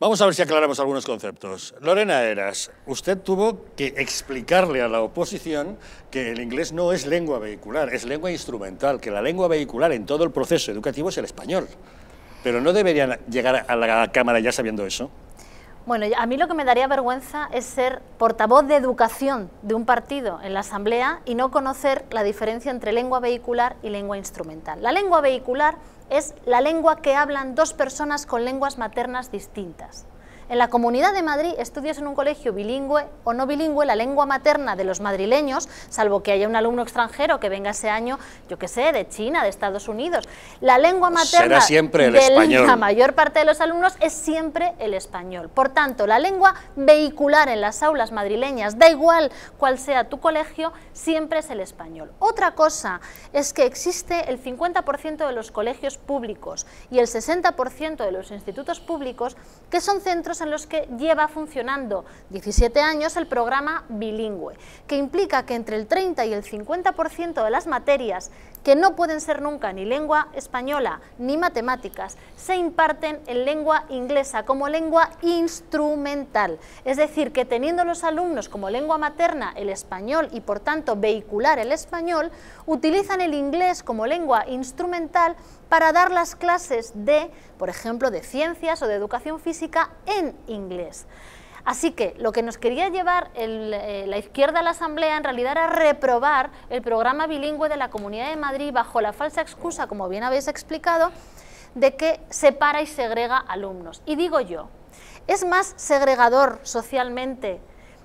Vamos a ver si aclaramos algunos conceptos. Lorena Eras, usted tuvo que explicarle a la oposición que el inglés no es lengua vehicular, es lengua instrumental, que la lengua vehicular en todo el proceso educativo es el español. Pero no deberían llegar a la Cámara ya sabiendo eso. Bueno, a mí lo que me daría vergüenza es ser portavoz de educación de un partido en la Asamblea y no conocer la diferencia entre lengua vehicular y lengua instrumental. La lengua vehicular es la lengua que hablan dos personas con lenguas maternas distintas. En la Comunidad de Madrid estudias en un colegio bilingüe o no bilingüe la lengua materna de los madrileños, salvo que haya un alumno extranjero que venga ese año, yo qué sé, de China, de Estados Unidos. La lengua materna la mayor parte de los alumnos es siempre el español. Por tanto, la lengua vehicular en las aulas madrileñas, da igual cuál sea tu colegio, siempre es el español. Otra cosa es que existe el 50% de los colegios públicos y el 60% de los institutos públicos que son centros en los que lleva funcionando 17 años el programa bilingüe, que implica que entre el 30 y el 50% de las materias que no pueden ser nunca ni lengua española ni matemáticas, se imparten en lengua inglesa como lengua instrumental. Es decir, que teniendo los alumnos como lengua materna el español y por tanto vehicular el español, utilizan el inglés como lengua instrumental para dar las clases de, por ejemplo, de ciencias o de educación física en inglés. Así que lo que nos quería llevar eh, la izquierda a la Asamblea en realidad era reprobar el programa bilingüe de la Comunidad de Madrid bajo la falsa excusa, como bien habéis explicado, de que separa y segrega alumnos. Y digo yo, ¿es más segregador socialmente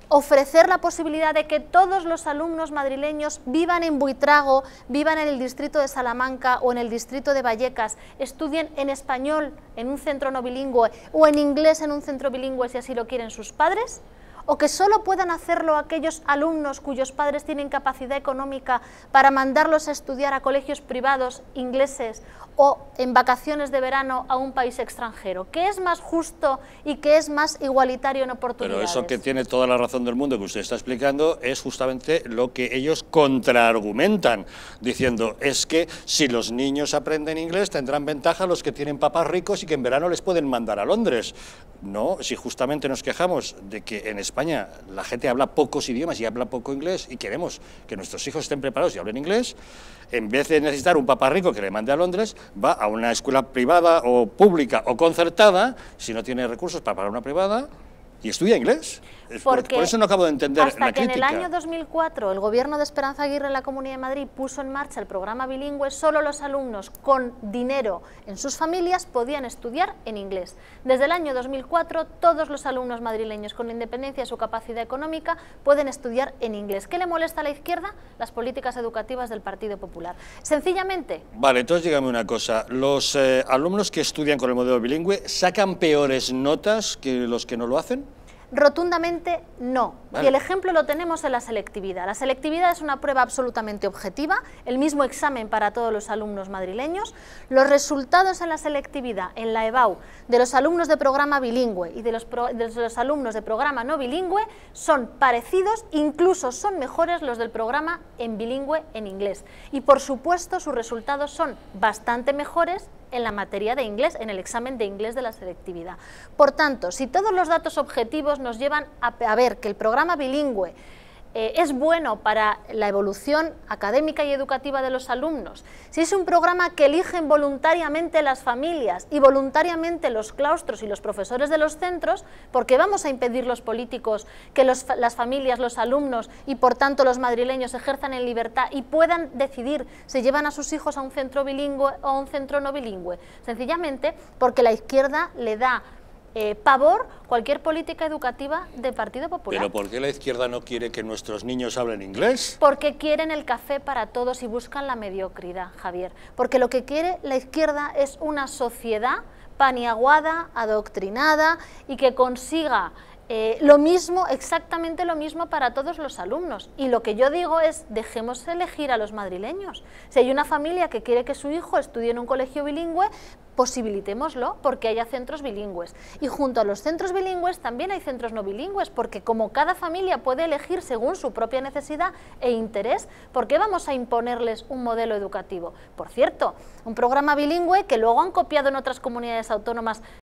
ofrecer la posibilidad de que todos los alumnos madrileños vivan en Buitrago, vivan en el distrito de Salamanca o en el distrito de Vallecas, estudien en español en un centro no bilingüe o en inglés en un centro bilingüe si así lo quieren sus padres, o que solo puedan hacerlo aquellos alumnos cuyos padres tienen capacidad económica para mandarlos a estudiar a colegios privados ingleses o en vacaciones de verano a un país extranjero? ¿Qué es más justo y qué es más igualitario en oportunidades? Pero eso que tiene toda la razón del mundo que usted está explicando es justamente lo que ellos contraargumentan, diciendo es que si los niños aprenden inglés tendrán ventaja los que tienen papás ricos y que en verano les pueden mandar a Londres. No, si justamente nos quejamos de que en España la gente habla pocos idiomas y habla poco inglés y queremos que nuestros hijos estén preparados y hablen inglés, en vez de necesitar un papá rico que le mande a Londres, va a una escuela privada o pública o concertada, si no tiene recursos para pagar una privada, y estudia inglés por eso no acabo de entender hasta que en el año 2004 el gobierno de Esperanza Aguirre en la Comunidad de Madrid puso en marcha el programa bilingüe, solo los alumnos con dinero en sus familias podían estudiar en inglés. Desde el año 2004 todos los alumnos madrileños con independencia de su capacidad económica pueden estudiar en inglés. ¿Qué le molesta a la izquierda? Las políticas educativas del Partido Popular. Sencillamente... Vale, entonces dígame una cosa. Los eh, alumnos que estudian con el modelo bilingüe sacan peores notas que los que no lo hacen? Rotundamente no. Y el ejemplo lo tenemos en la selectividad. La selectividad es una prueba absolutamente objetiva, el mismo examen para todos los alumnos madrileños. Los resultados en la selectividad, en la EBAU, de los alumnos de programa bilingüe y de los, de los alumnos de programa no bilingüe son parecidos, incluso son mejores los del programa en bilingüe en inglés. Y por supuesto sus resultados son bastante mejores en la materia de inglés, en el examen de inglés de la selectividad. Por tanto, si todos los datos objetivos nos llevan a, ver que el programa bilingüe eh, es bueno para la evolución académica y educativa de los alumnos, si es un programa que eligen voluntariamente las familias y voluntariamente los claustros y los profesores de los centros, porque vamos a impedir los políticos que las familias, los alumnos y por tanto los madrileños ejerzan en libertad y puedan decidir si llevan a sus hijos a un centro bilingüe o a un centro no bilingüe, sencillamente porque la izquierda le da eh, pavor cualquier política educativa de Partido Popular. ¿Pero por qué la izquierda no quiere que nuestros niños hablen inglés? Porque quieren el café para todos y buscan la mediocridad, Javier. Porque lo que quiere la izquierda es una sociedad paniaguada, adoctrinada y que consiga eh, lo mismo, exactamente lo mismo para todos los alumnos. Y lo que yo digo es, dejemos elegir a los madrileños. Si hay una familia que quiere que su hijo estudie en un colegio bilingüe, posibilitémoslo porque haya centros bilingües. Y junto a los centros bilingües también hay centros no bilingües, porque como cada familia puede elegir según su propia necesidad e interés, ¿por qué vamos a imponerles un modelo educativo? Por cierto, un programa bilingüe que luego han copiado en otras comunidades autónomas